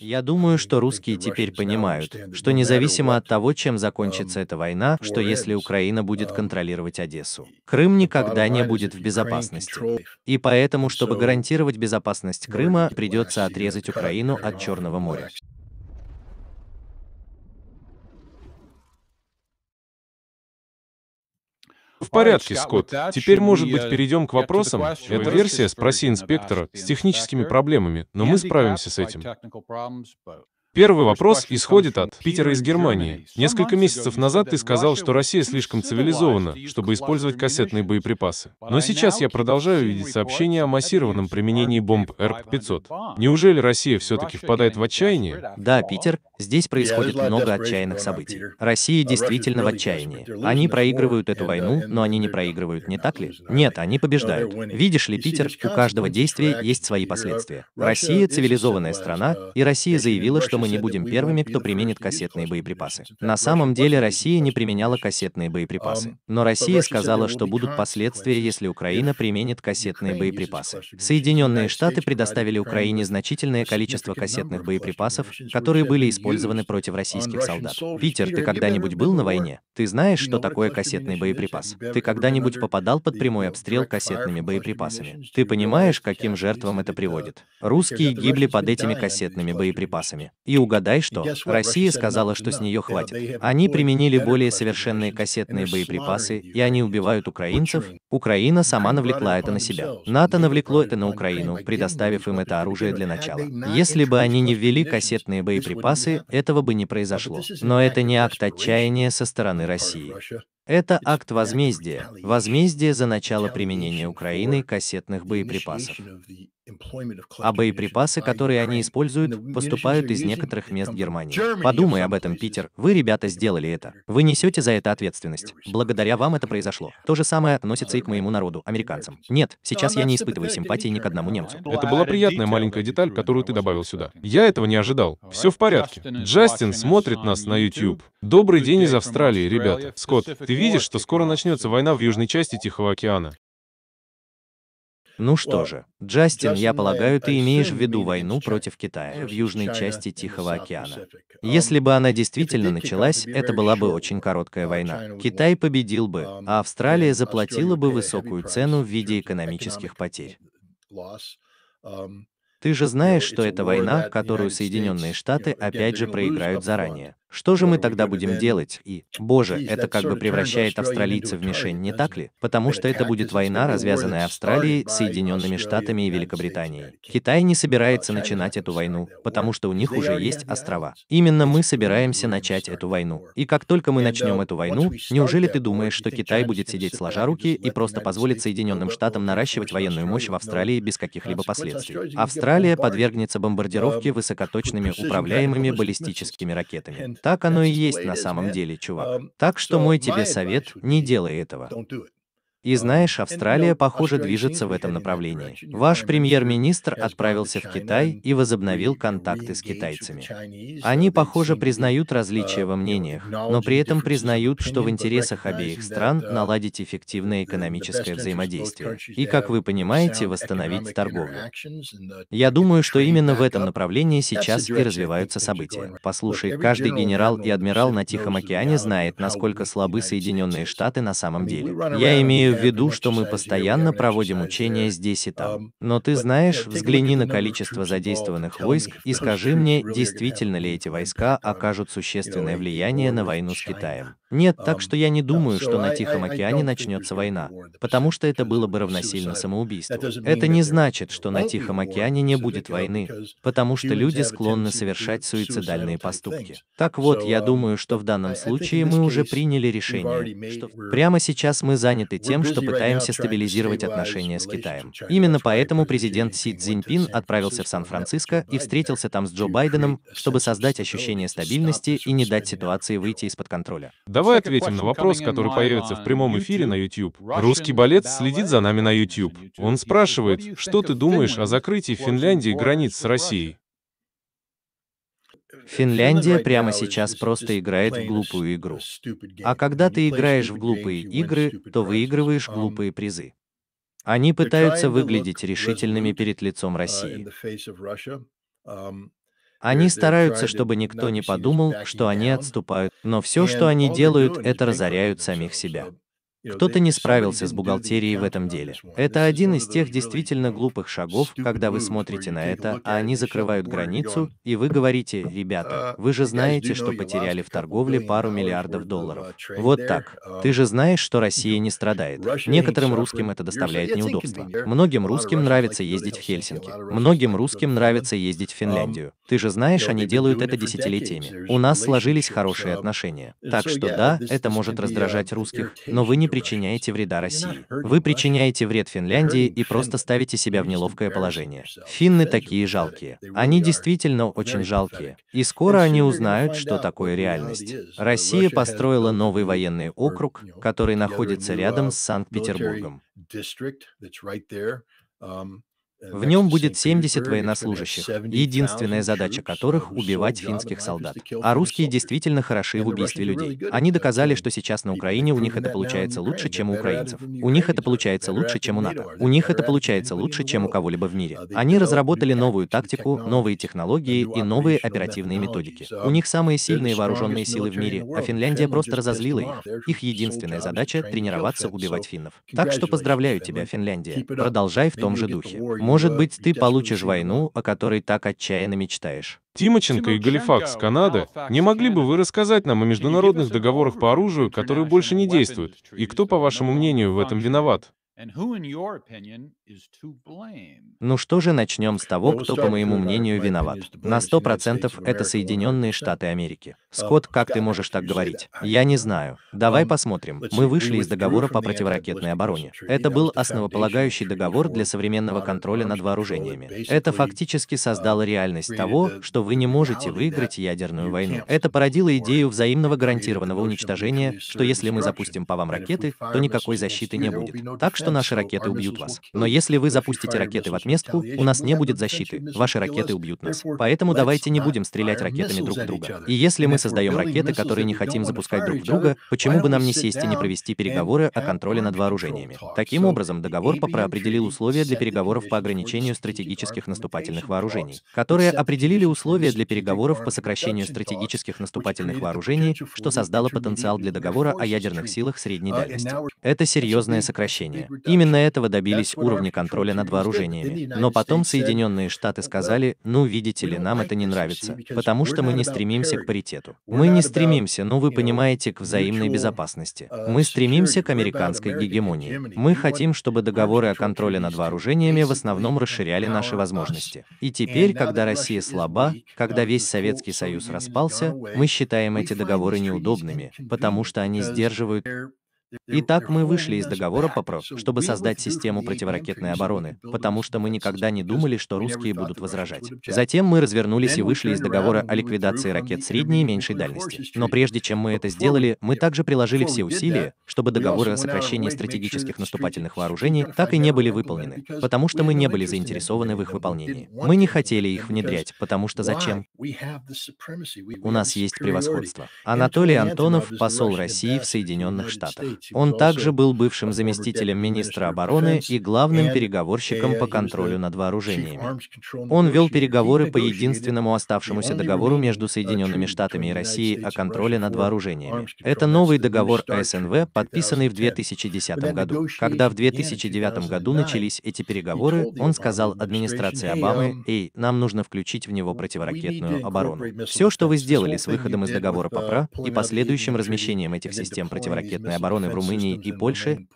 Я думаю, что русские теперь понимают, что независимо от того, чем закончится эта война, что если Украина будет контролировать Одессу, Крым никогда не будет в безопасности. И поэтому, чтобы гарантировать безопасность Крыма, придется отрезать Украину от Черного моря. В порядке, а Скотт. Теперь, может быть, э, перейдем к вопросам. Эта версия «Спроси инспектора» с техническими проблемами, но мы справимся с этим. Первый вопрос исходит от Питера из Германии. Несколько месяцев назад ты сказал, что Россия слишком цивилизована, чтобы использовать кассетные боеприпасы. Но сейчас я продолжаю видеть сообщения о массированном применении бомб РП-500. Неужели Россия все-таки впадает в отчаяние? Да, Питер, здесь происходит много отчаянных событий. Россия действительно в отчаянии. Они проигрывают эту войну, э, но они не проигрывают, не так ли? Нет, они побеждают. Видишь ли, Питер, у каждого действия есть свои последствия. Россия — цивилизованная страна, и Россия заявила, что мы не будем первыми, кто применит кассетные боеприпасы. На самом деле Россия не применяла кассетные боеприпасы. Но Россия сказала, ну, что будут последствия, если Украина применит кассетные боеприпасы. Соединенные Штаты предоставили Украине значительное количество кассетных боеприпасов, которые были использованы против российских солдат. Питер, ты когда-нибудь был на войне? Ты знаешь, что такое кассетный боеприпас? Ты когда-нибудь попадал под прямой обстрел кассетными боеприпасами? Ты понимаешь, каким жертвам это приводит? Русские гибли под этими кассетными боеприпасами. И угадай что? Россия сказала, что с нее хватит. Они применили более совершенные кассетные боеприпасы, и они убивают украинцев. Украина сама навлекла это на себя. НАТО навлекло это на Украину, предоставив им это оружие для начала. Если бы они не ввели кассетные боеприпасы, этого бы не произошло. Но это не акт отчаяния со стороны России. Это акт возмездия, возмездие за начало применения Украины кассетных боеприпасов. А боеприпасы, которые они используют, поступают из некоторых мест Германии. Подумай об этом, Питер. Вы, ребята, сделали это. Вы несете за это ответственность. Благодаря вам это произошло. То же самое относится и к моему народу, американцам. Нет, сейчас я не испытываю симпатии ни к одному немцу. Это была приятная маленькая деталь, которую ты добавил сюда. Я этого не ожидал. Все в порядке. Джастин смотрит нас на YouTube. Добрый день из Австралии, ребята. Скотт, ты видишь, что скоро начнется война в южной части Тихого океана. Ну что же, Джастин, я полагаю, ты имеешь в виду войну против Китая в южной части Тихого океана. Если бы она действительно началась, это была бы очень короткая война. Китай победил бы, um, а Австралия заплатила бы высокую цену в виде экономических потерь. Um, ты же знаешь, что это война, которую Соединенные Штаты опять же проиграют заранее. Что же мы тогда будем делать? И, боже, это как бы превращает австралийцев в мишень, не так ли? Потому что это будет война, развязанная Австралией, Соединенными Штатами и Великобританией. Китай не собирается начинать эту войну, потому что у них уже есть острова. Именно мы собираемся начать эту войну. И как только мы начнем эту войну, неужели ты думаешь, что Китай будет сидеть сложа руки и просто позволит Соединенным Штатам наращивать военную мощь в Австралии без каких-либо последствий? Австралия подвергнется бомбардировке высокоточными управляемыми баллистическими ракетами. Так оно и есть на самом деле, чувак. Um, так что мой тебе совет, не делай этого. И э, знаешь, Австралия, похоже, движется в этом направлении. Ваш премьер-министр отправился в Китай и возобновил контакты с китайцами. Они, похоже, э, признают различия во мнениях, но при этом признают, что в интересах обеих стран uh, наладить эффективное экономическое взаимодействие и, как вы понимаете, восстановить торговлю. Я думаю, что именно в этом направлении сейчас и развиваются события. Послушай, каждый генерал и адмирал на Тихом океане знает, насколько слабы Соединенные Штаты на самом деле. Я имею в в виду, что мы постоянно проводим учения здесь и там. Но ты знаешь, взгляни на количество задействованных войск и скажи мне, действительно ли эти войска окажут существенное влияние на войну с Китаем. Нет, так что я не думаю, что на Тихом океане начнется война, потому что это было бы равносильно самоубийству. Это не значит, что на Тихом океане не будет войны, потому что люди склонны совершать суицидальные поступки. Так вот, я um, думаю, что в данном случае мы уже приняли решение, что прямо сейчас мы заняты тем, что пытаемся стабилизировать отношения с Китаем. Именно поэтому президент Си Цзиньпин отправился в Сан-Франциско и встретился там с Джо Байденом, чтобы создать ощущение стабильности и не дать ситуации выйти из-под контроля. Давай ответим на вопрос, который появится в прямом эфире на YouTube. Русский балет следит за нами на YouTube. Он спрашивает, что ты думаешь о закрытии Финляндии границ с Россией? Финляндия прямо сейчас просто играет в глупую игру. А когда ты играешь в глупые игры, то выигрываешь um, глупые призы. Они пытаются выглядеть решительными перед лицом uh, России. Они стараются, чтобы никто не подумал, что они отступают, но все, что они делают, это разоряют самих себя. Кто-то не справился с бухгалтерией в этом деле. Это один из тех действительно глупых шагов, когда вы смотрите на это, а они закрывают границу, и вы говорите, ребята, вы же знаете, что потеряли в торговле пару миллиардов долларов. Вот так. Ты же знаешь, что Россия не страдает. Некоторым русским это доставляет неудобства. Многим русским нравится ездить в Хельсинки. Многим русским нравится ездить в Финляндию. Ты же знаешь, они делают это десятилетиями. У нас сложились хорошие отношения. Так что да, это может раздражать русских, но вы не причиняете вреда России. Вы причиняете вред Финляндии и просто ставите себя в неловкое положение. Финны такие жалкие. Они действительно очень жалкие. И скоро они узнают, что такое реальность. Россия построила новый военный округ, который находится рядом с Санкт-Петербургом. В нем будет 70 военнослужащих, единственная задача которых — убивать финских солдат. А русские действительно хороши в убийстве людей. Они доказали, что сейчас на Украине у них это получается лучше, чем у украинцев. У них это получается лучше, чем у НАТО. У них это получается лучше, чем у кого-либо в мире. Uh, Они разработали новую тактику, новые технологии и новые оперативные методики. У них самые сильные вооруженные силы в мире, а Финляндия просто разозлила их. Их единственная задача — тренироваться убивать финнов. Так что поздравляю тебя, Финляндия. Продолжай в том же духе может быть, ты получишь войну, о которой так отчаянно мечтаешь. Тимоченко и Галифакс Канады, не могли бы вы рассказать нам о международных договорах по оружию, которые больше не действуют, и кто, по вашему мнению, в этом виноват? Ну что же, начнем с того, кто, по моему uh, мнению, виноват. На 100% это Соединенные Штаты Америки. Uh, Скотт, как ты можешь так говорить? Я не знаю. Давай um, посмотрим. Мы вышли из договора по противоракетной обороне. Это был основополагающий договор для современного контроля над вооружениями. Это uh, фактически создало реальность того, что вы не можете выиграть ядерную войну. Это породило идею взаимного гарантированного уничтожения, что если мы запустим по вам ракеты, то никакой защиты не будет. Так что что наши ракеты убьют вас. Но если вы запустите ракеты в отместку, у нас не будет защиты, ваши ракеты убьют нас. Поэтому давайте не будем стрелять ракетами друг в друга. И если мы создаем ракеты, которые не хотим запускать друг в друга, почему бы нам не сесть и не провести переговоры о контроле над вооружениями? Таким образом, договор ПОПРА определил условия для переговоров по ограничению стратегических наступательных вооружений, которые определили условия для переговоров по сокращению стратегических наступательных вооружений, что создало потенциал для договора о ядерных силах средней дальности. Это серьезное сокращение. Именно этого добились уровни контроля над вооружениями. Но потом uh, Соединенные Штаты сказали, ну видите ли, нам это не нравится, потому что мы не стремимся к паритету. Мы не стремимся, ну вы понимаете, к взаимной безопасности. Uh, мы стремимся к американской гегемонии. Мы хотим, чтобы договоры о контроле над вооружениями в основном uh, расширяли наши возможности. И теперь, когда Россия слаба, когда весь Советский Союз распался, мы считаем эти договоры неудобными, потому что они сдерживают Итак, мы вышли из договора по ПРО, чтобы создать систему противоракетной обороны, потому что мы никогда не думали, что русские будут возражать. Затем мы развернулись и вышли из договора о ликвидации ракет средней и меньшей дальности. Но прежде чем мы это сделали, мы также приложили все усилия, чтобы договоры о сокращении стратегических наступательных вооружений так и не были выполнены, потому что мы не были заинтересованы в их выполнении. Мы не хотели их внедрять, потому что зачем? У нас есть превосходство. Анатолий Антонов, посол России в Соединенных Штатах. Типа, он также был бывшим заместителем министра обороны и главным переговорщиком по контролю над вооружениями. Он вел переговоры по единственному оставшемуся договору между Соединенными Штатами и Россией о контроле над вооружениями. Это новый договор АСНВ, подписанный в 2010 году. Когда в 2009 году начались эти переговоры, он сказал администрации Обамы, um, «Эй, нам нужно включить в него противоракетную оборону». Все, что вы сделали с выходом из договора ПАПРА и последующим размещением этих систем противоракетной обороны в Румынии и Польше,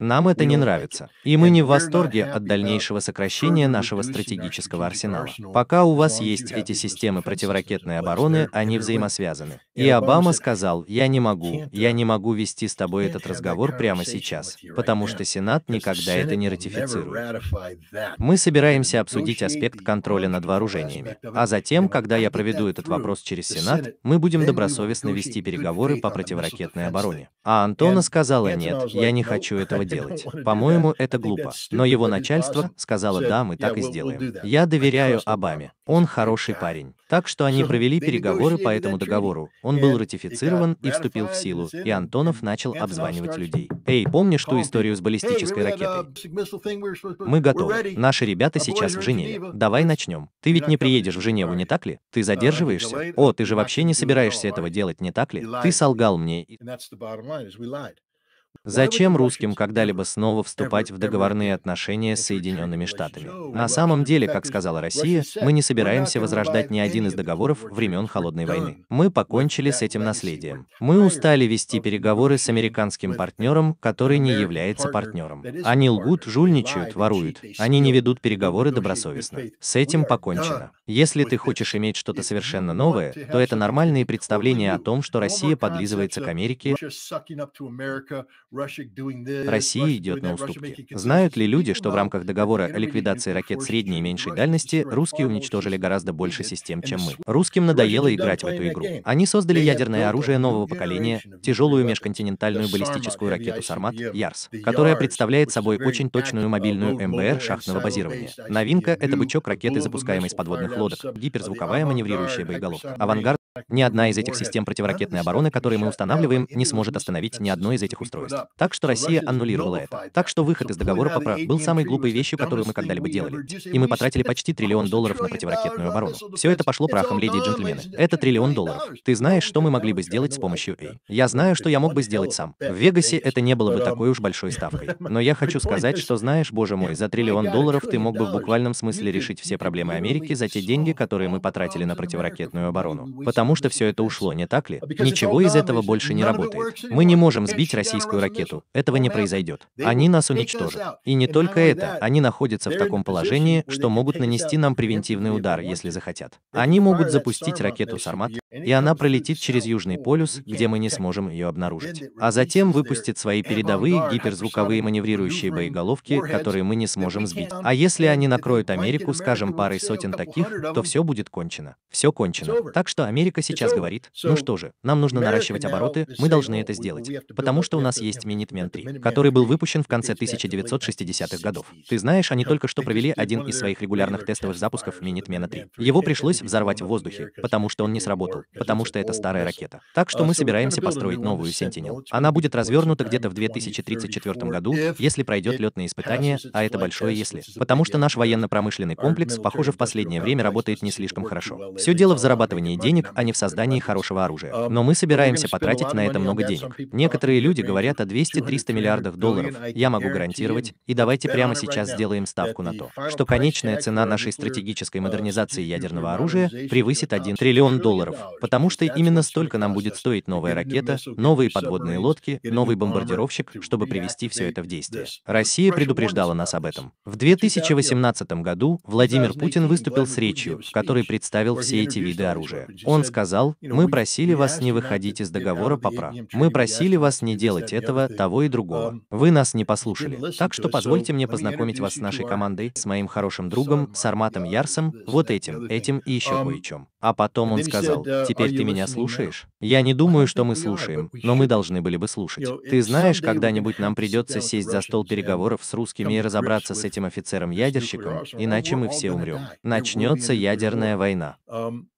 нам это не нравится, и мы не в восторге от дальнейшего сокращения нашего стратегического арсенала. Пока у вас есть эти системы противоракетной обороны, они взаимосвязаны. И Обама сказал, я не могу, uh, я не могу вести с тобой этот разговор прямо сейчас, потому что Сенат никогда это не ратифицирует. Мы собираемся обсудить аспект контроля над вооружениями, а затем, когда я проведу этот вопрос через Сенат, мы будем добросовестно вести переговоры по противоракетной обороне. А Антона сказала, нет, я не хочу этого делать. По-моему, это глупо. Но его начальство сказало, да, мы так и сделаем. Я доверяю Обаме. Он хороший парень. Так что они провели переговоры по этому договору. Он был ратифицирован и вступил в силу, и Антонов начал обзванивать людей. Эй, помнишь ту историю с баллистической ракетой? Uh, мы готовы. Наши ребята сейчас в Женеве. Давай начнем. Ты ведь не приедешь в Женеву, не так ли? Ты задерживаешься? О, ты же вообще не собираешься этого делать, не так ли? Ты солгал мне. Зачем русским когда-либо снова вступать в договорные отношения с Соединенными Штатами? На самом деле, как сказала Россия, мы не собираемся возрождать ни один из договоров времен Холодной войны. Мы покончили с этим наследием. Мы устали вести переговоры с американским партнером, который не является партнером. Они лгут, жульничают, воруют. Они не ведут переговоры добросовестно. С этим покончено. Если ты хочешь иметь что-то совершенно новое, то это нормальные представления о том, что Россия подлизывается к Америке, Россия идет на уступки. Знают ли люди, что в рамках договора о ликвидации ракет средней и меньшей дальности русские уничтожили гораздо больше систем, чем мы? Русским надоело играть в эту игру. Они создали ядерное оружие нового поколения, тяжелую межконтинентальную баллистическую ракету «Сармат» «Ярс», которая представляет собой очень точную uh, мобильную МБР шахтного базирования. Новинка — это бычок ракеты, запускаемой с подводных лодок, uh, гиперзвуковая маневрирующая боеголовка. Авангард ни одна из этих систем противоракетной обороны, которые мы устанавливаем, не сможет остановить ни одно из этих устройств. Так что Россия аннулировала это. Так что выход из договора по ПРА был самой глупой вещью, которую мы когда-либо делали. И мы потратили почти триллион долларов на противоракетную оборону. Все это пошло прахом, леди и джентльмены. Это триллион долларов. Ты знаешь, что мы могли бы сделать с помощью A. Я знаю, что я мог бы сделать сам. В Вегасе это не было бы такой уж большой ставкой. Но я хочу сказать, что знаешь, боже мой, за триллион долларов ты мог бы в буквальном смысле решить все проблемы Америки за те деньги, которые мы потратили на противоракетную оборону. Потому потому что все это ушло, не так ли? Ничего из этого больше не работает. Мы не можем сбить российскую ракету. Этого не произойдет. Они нас уничтожат. И не только это, они находятся в таком положении, что могут нанести нам превентивный удар, если захотят. Они могут запустить ракету «Сармат», и она пролетит через Южный полюс, где мы не сможем ее обнаружить. А затем выпустит свои передовые гиперзвуковые маневрирующие боеголовки, которые мы не сможем сбить. А если они накроют Америку, скажем, парой сотен таких, то все будет кончено. Все кончено. Так что Америка сейчас говорит, ну что же, нам нужно наращивать обороты, мы должны это сделать. Потому что у нас есть Минитмен 3, который был выпущен в конце 1960-х годов. Ты знаешь, они только что провели один из своих регулярных тестовых запусков Минитмена 3. Его пришлось взорвать в воздухе, потому что он не сработал потому что это старая ракета. Так что мы а, собираемся построить новую Sentinel. Она будет развернута где-то в 2034 году, если пройдет летные испытания, а это большое если. Потому что наш военно-промышленный комплекс, похоже, в последнее время работает не слишком хорошо. Все дело в зарабатывании денег, а не в создании хорошего оружия. Но мы собираемся потратить на это много денег. Некоторые люди говорят о 200-300 миллиардов долларов. Я могу гарантировать, и давайте прямо сейчас сделаем ставку на то, что конечная цена нашей стратегической модернизации ядерного оружия превысит 1 триллион долларов потому что именно столько нам будет стоить новая ракета, новые подводные лодки, новый бомбардировщик, чтобы привести все это в действие. Россия предупреждала нас об этом. В 2018 году Владимир Путин выступил с речью, в которой представил все эти виды оружия. Он сказал, ну, мы просили вас не выходить из договора по прав. Мы просили вас не делать этого, того и другого. А, Вы нас не послушали. Так что позвольте мне познакомить вас с нашей командой, с моим хорошим другом, с Арматом Ярсом, вот этим, этим и еще кое-чем. А потом он сказал, Э, Теперь а ты меня слушаешь? Я не думаю, что мы слушаем, но мы должны были бы слушать. Ты знаешь, когда-нибудь нам придется сесть за стол переговоров с русскими и разобраться с этим офицером-ядерщиком, иначе мы все умрем. Начнется ядерная война.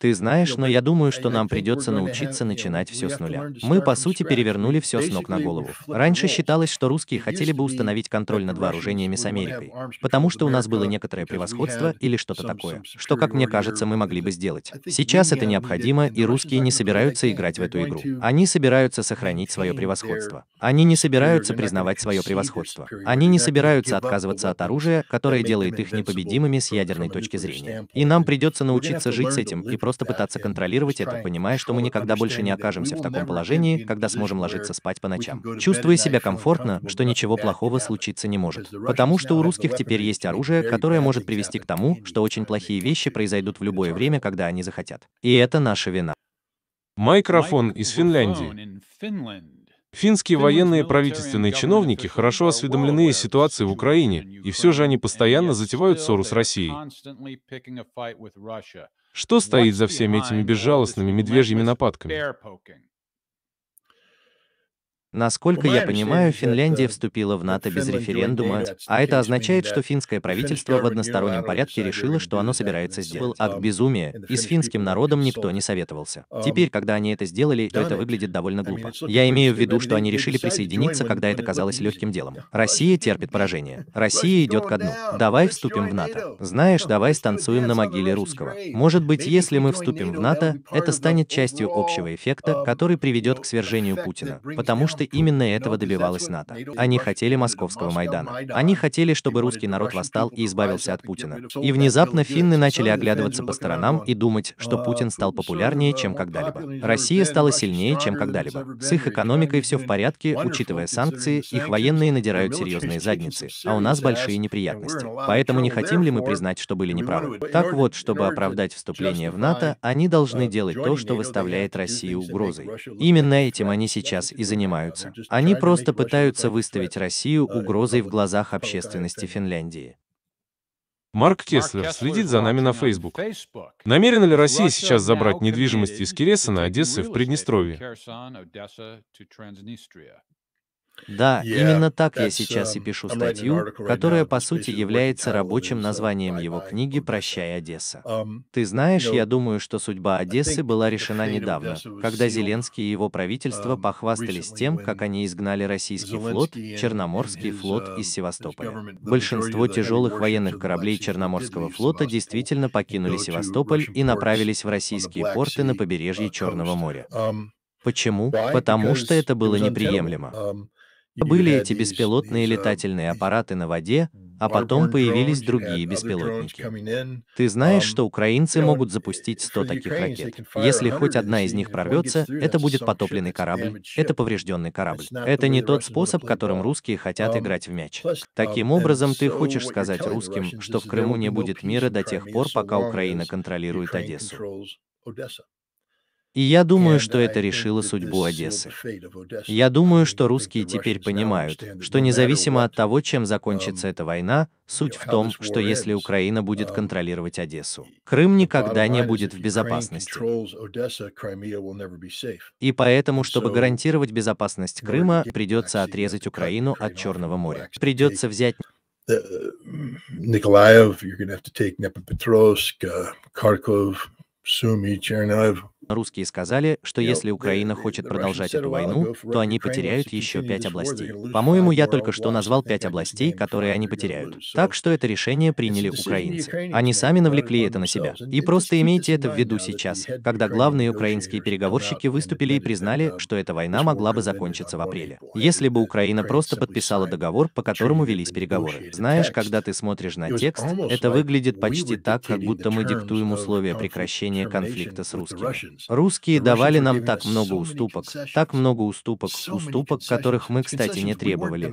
Ты знаешь, но я думаю, что нам придется научиться начинать все с нуля. Мы, по сути, перевернули все с ног на голову. Раньше считалось, что русские хотели бы установить контроль над вооружениями с Америкой, потому что у нас было некоторое превосходство или что-то такое, что, как мне кажется, мы могли бы сделать. Сейчас это необходимо, и русские не собираются играть в эту игру. Они собираются сохранить свое превосходство. Они не собираются признавать свое превосходство. Они не собираются отказываться от оружия, которое делает их непобедимыми с ядерной точки зрения. И нам придется научиться жить с этим и просто пытаться контролировать это, понимая, что мы никогда больше не окажемся в таком положении, когда сможем ложиться спать по ночам. Чувствуя себя комфортно, что ничего плохого случиться не может. Потому что у русских теперь есть оружие, которое может привести к тому, что очень плохие вещи произойдут в любое время, когда они захотят. И это наша вина. Микрофон из Финляндии. Финские военные и правительственные чиновники хорошо осведомлены о ситуации в Украине, и все же они постоянно затевают ссору с Россией. Что стоит за всеми этими безжалостными медвежьими нападками? Насколько я понимаю, Финляндия вступила в НАТО без референдума, а это означает, что финское правительство в одностороннем порядке решило, что оно собирается сделать акт безумия, и с финским народом никто не советовался. Теперь, когда они это сделали, то это выглядит довольно глупо. Я имею в виду, что они решили присоединиться, когда это казалось легким делом. Россия терпит поражение. Россия идет ко дну. Давай вступим в НАТО. Знаешь, давай станцуем на могиле русского. Может быть, если мы вступим в НАТО, это станет частью общего эффекта, который приведет к свержению Путина, потому что Минуты именно этого добивалось НАТО. Они хотели московского Майдана. Они хотели, чтобы русский народ восстал и избавился от Путина. И внезапно финны начали оглядываться по сторонам и думать, что Путин стал популярнее, чем когда-либо. Россия стала сильнее, чем когда-либо. С их экономикой все в порядке, учитывая санкции, их военные надирают серьезные задницы, а у нас большие неприятности. Поэтому не хотим ли мы признать, что были неправы? Так вот, чтобы оправдать вступление в НАТО, они должны делать то, что выставляет Россию угрозой. Именно этим они сейчас и занимаются пользуются. Они просто пытаются выставить Россию угрозой в глазах общественности Финляндии. Марк Кеслер следит за нами на Facebook. Намерена ли Россия сейчас забрать недвижимость из Кересона, Одессы в Приднестровье? Да, именно так я сейчас и um, пишу статью, которая по сути является рабочим uh, названием его книги um, «Прощай, Одесса». Um, Ты знаешь, я думаю, что судьба Одессы была решена недавно, когда Зеленский и его правительство похвастались тем, как они изгнали российский флот, Черноморский флот из Севастополя. Большинство тяжелых военных кораблей Черноморского флота действительно покинули Севастополь и направились в российские порты на побережье uh, Черного моря. Почему? Потому что это было неприемлемо. Были эти беспилотные летательные аппараты на воде, а потом появились другие беспилотники. Ты знаешь, um, что украинцы могут запустить 100 таких ракет. Если хоть одна из них прорвется, это будет потопленный корабль, это поврежденный корабль. Это не тот способ, которым русские хотят um, играть в мяч. Таким um, образом, ты хочешь сказать русским, что в Крыму не будет мира до тех пор, пока Украина контролирует Одессу. И я думаю, что это решило судьбу Одессы. Я думаю, что русские теперь понимают, что независимо от того, чем закончится um, эта война, суть в том, что если Украина будет um, контролировать Одессу, Крым никогда не будет в безопасности. И поэтому, чтобы гарантировать безопасность Крыма, придется отрезать Украину от Черного моря. Придется взять Николаев, uh, you're going to have to take uh, Kharkov, Sumy, Cherniv, Русские сказали, что если Украина хочет продолжать эту войну, то они потеряют еще пять областей. По-моему, я только что назвал пять областей, которые они потеряют. Так что это решение приняли украинцы. Они сами навлекли это на себя. И просто имейте это в виду сейчас, когда главные украинские переговорщики выступили и признали, что эта война могла бы закончиться в апреле. Если бы Украина просто подписала договор, по которому велись переговоры. Знаешь, когда ты смотришь на текст, это выглядит почти так, как будто мы диктуем условия прекращения конфликта с русскими. Русские давали нам так много уступок, так много уступок, уступок, которых мы, кстати, не требовали,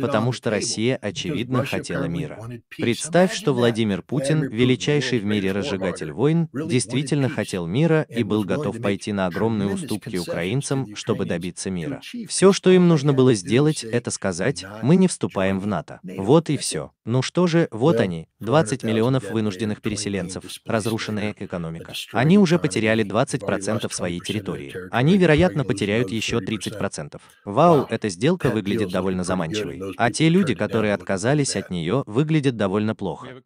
потому что Россия, очевидно, хотела мира. Представь, что Владимир Путин, величайший в мире разжигатель войн, действительно хотел мира и был готов пойти на огромные уступки украинцам, чтобы добиться мира. Все, что им нужно было сделать, это сказать, мы не вступаем в НАТО. Вот и все. Ну что же, вот они, 20 ну, миллионов вынужденных переселенцев, разрушенная экономика. Они уже потеряли 20% своей территории. Они, вероятно, потеряют еще 30%. Вау, эта сделка выглядит довольно заманчивой. А те люди, которые отказались от нее, выглядят довольно плохо.